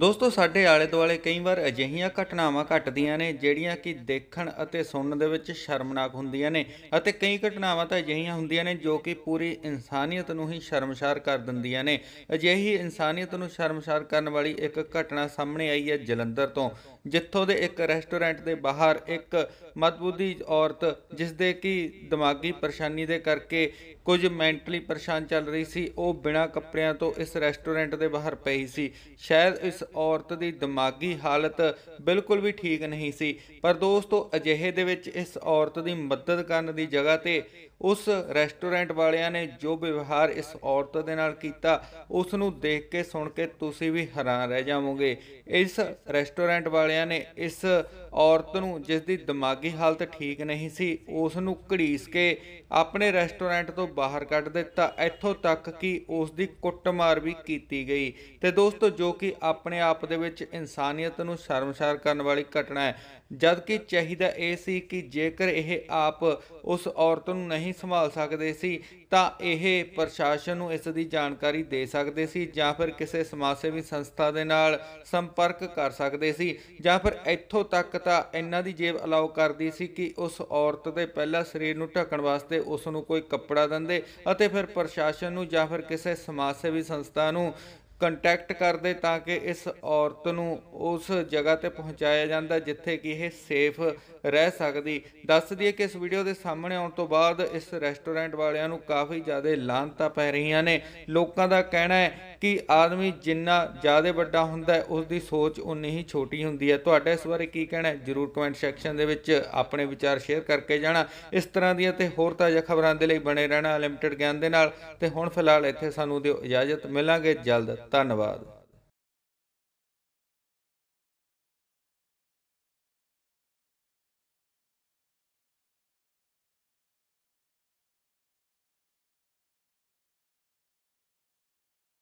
ਦੋਸਤੋ ਸਾਡੇ ਆਲੇ ਦੁਆਲੇ ਕਈ ਵਾਰ ਅਜਿਹੀਆਂ ਘਟਨਾਵਾਂ ਘਟਦੀਆਂ ਨੇ ਜਿਹੜੀਆਂ ਕਿ ਦੇਖਣ ਅਤੇ ਸੁਣਨ ਦੇ ਵਿੱਚ ਸ਼ਰਮਨਾਕ ਹੁੰਦੀਆਂ ਨੇ ਅਤੇ ਕਈ ਘਟਨਾਵਾਂ ਤਾਂ ਅਜਿਹੀਆਂ ਹੁੰਦੀਆਂ ਨੇ ਜੋ ਕਿ ਪੂਰੀ ਇਨਸਾਨੀਅਤ ਨੂੰ ਹੀ ਸ਼ਰਮਸ਼ਾਰ ਕਰ ਦਿੰਦੀਆਂ ਨੇ ਅਜਿਹੀ ਇਨਸਾਨੀਅਤ ਨੂੰ ਸ਼ਰਮਸ਼ਾਰ ਕਰਨ ਵਾਲੀ ਇੱਕ ਘਟਨਾ ਸਾਹਮਣੇ ਆਈ ਹੈ ਜਲੰਧਰ ਤੋਂ ਜਿੱਥੋਂ ਦੇ ਇੱਕ ਰੈਸਟੋਰੈਂਟ ਦੇ ਬਾਹਰ ਇੱਕ ਮਦਬੂਦੀ ਔਰਤ ਜਿਸ ਦੇ ਕੀ ਦਿਮਾਗੀ ਪਰੇਸ਼ਾਨੀ ਦੇ ਕਰਕੇ ਕੁਝ ਮੈਂਟਲੀ ਪਰੇਸ਼ਾਨ ਚੱਲ ਰਹੀ ਸੀ ਉਹ ਬਿਨਾਂ ਕੱਪੜਿਆਂ ਤੋਂ ਇਸ ਰੈਸਟੋਰੈਂਟ ਦੇ ਬਾਹਰ ਪਈ ਸੀ ਸ਼ਾਇਦ ਇਸ ਔਰਤ ਦੀ ਦਿਮਾਗੀ ਹਾਲਤ ਬਿਲਕੁਲ ਵੀ ਠੀਕ ਨਹੀਂ ਸੀ ਪਰ ਦੋਸਤੋ ਅਜਿਹੇ ਦੇ ਵਿੱਚ ਇਸ ਔਰਤ ਦੀ ਮਦਦ ਕਰਨ ਦੀ ਜਗ੍ਹਾ ਤੇ ਉਸ ਰੈਸਟੋਰੈਂਟ ਵਾਲਿਆਂ ਨੇ ਜੋ ਵਿਵਹਾਰ ਇਸ ਔਰਤ ਦੇ ਨਾਲ ਕੀਤਾ ਉਸ ਨੂੰ ਦੇਖ ਕੇ ਸੁਣ ਕੇ ਤੁਸੀਂ ਵੀ ਹੈਰਾਨ ਰਹਿ ਜਾਵੋਗੇ ਇਸ ਰੈਸਟੋਰੈਂਟ ਵਾਲੇ ਵਾਲਿਆਂ ਨੇ ਇਸ ਔਰਤ ਨੂੰ ਜਿਸ ਦੀ ਦਿਮਾਗੀ ਹਾਲਤ ਠੀਕ ਨਹੀਂ ਸੀ ਉਸ ਨੂੰ ਘੜੀਸ ਕੇ ਆਪਣੇ ਰੈਸਟੋਰੈਂਟ ਤੋਂ ਬਾਹਰ ਕੱਢ ਦਿੱਤਾ ਇੱਥੋਂ ਤੱਕ ਕਿ ਉਸ ਦੀ ਕੁੱਟਮਾਰ ਵੀ ਕੀਤੀ ਗਈ ਤੇ ਦੋਸਤੋ ਜੋ ਕਿ ਆਪਣੇ ਆਪ ਦੇ ਵਿੱਚ ਇਨਸਾਨੀਅਤ ਨੂੰ ਸ਼ਰਮਸਾਰ ਕਰਨ ਵਾਲੀ ਘਟਨਾ ਹੈ ਜਦ ਕਿ ਚਾਹੀਦਾ ਇਹ ਸੀ ਕਿ ਜੇਕਰ ਇਹ ਆਪ ਉਸ ਔਰਤ ਨੂੰ ਨਹੀਂ ਸੰਭਾਲ ਸਕਦੇ ਸੀ ਤਾਂ ਇਹ ਪ੍ਰਸ਼ਾਸਨ ਨੂੰ ਇਸ ਦੀ ਜਾਣਕਾਰੀ ਦੇ ਸਕਦੇ ਸੀ ਜਾਂ ਫਿਰ ਕਿਸੇ ਸਮਾਜ ਸੇਵੀ ਸੰਸਥਾ ਦੇ ਨਾਲ ਸੰਪਰਕ ਕਰ ਸਕਦੇ ਸੀ ਜਾਂ ਫਿਰ ਇੱਥੋਂ ਤੱਕ ਪਤਾ ਇਹਨਾਂ ਦੀ ਜੇਬ ਅਲਾਉ ਕਰਦੀ ਸੀ ਕਿ ਉਸ ਔਰਤ ਦੇ ਪਹਿਲਾ ਸਰੀਰ ਨੂੰ ਢੱਕਣ ਵਾਸਤੇ ਉਸ ਨੂੰ ਕੋਈ ਕੱਪੜਾ ਦਿੰਦੇ ਅਤੇ ਫਿਰ ਪ੍ਰਸ਼ਾਸਨ ਨੂੰ ਜਾਂ ਫਿਰ ਕਿਸੇ ਸਮਾਜ ਸੇਵੀ ਸੰਸਥਾ ਨੂੰ ਕੰਟੈਕਟ ਕਰਦੇ ਤਾਂ ਕਿ ਇਸ ਔਰਤ ਨੂੰ ਉਸ ਜਗ੍ਹਾ ਤੇ ਪਹੁੰਚਾਇਆ ਜਾਂਦਾ ਜਿੱਥੇ ਕਿ ਇਹ ਸੇਫ ਰਹਿ ਸਕਦੀ ਦੱਸ ਦਈਏ ਕਿ ਇਸ ਵੀਡੀਓ ਦੇ ਸਾਹਮਣੇ ਆਉਣ ਤੋਂ ਬਾਅਦ ਇਸ ਰੈਸਟੋਰੈਂਟ ਵਾਲਿਆਂ ਨੂੰ ਕਾਫੀ ਜ਼ਿਆਦਾ ਲਾਂਤਾਂ ਪੈ ਰਹੀਆਂ ਨੇ ਲੋਕਾਂ ਦਾ ਕਹਿਣਾ ਹੈ ਕਿ ਆਦਮੀ ਜਿੰਨਾ ਜ਼ਿਆਦਾ ਵੱਡਾ ਹੁੰਦਾ ਹੈ ਉਸ ਦੀ ਸੋਚ ਉਨੀ ਹੀ ਛੋਟੀ ਹੁੰਦੀ ਹੈ ਤੁਹਾਡਾ ਇਸ ਬਾਰੇ ਕੀ ਕਹਿਣਾ ਹੈ ਜਰੂਰ ਕਮੈਂਟ ਸੈਕਸ਼ਨ ਦੇ ਵਿੱਚ ਆਪਣੇ ਵਿਚਾਰ ਸ਼ੇਅਰ ਕਰਕੇ ਜਾਣਾ ਇਸ ਤਰ੍ਹਾਂ ਦੀਆਂ ਤੇ ਹੋਰ ਤਾਜ਼ਾ ਖਬਰਾਂ ਦੇ ਲਈ ਬਣੇ ਰਹਿਣਾ ਲਿਮਟਿਡ ਗਿਆਨ ਦੇ ਨਾਲ ਤੇ ਹੁਣ ਫਿਲਹਾਲ ਇੱਥੇ ਸਾਨੂੰ ਦਿਓ ਇਜਾਜ਼ਤ ਮਿਲਾਂਗੇ ਜਲਦ ਧੰਨਵਾਦ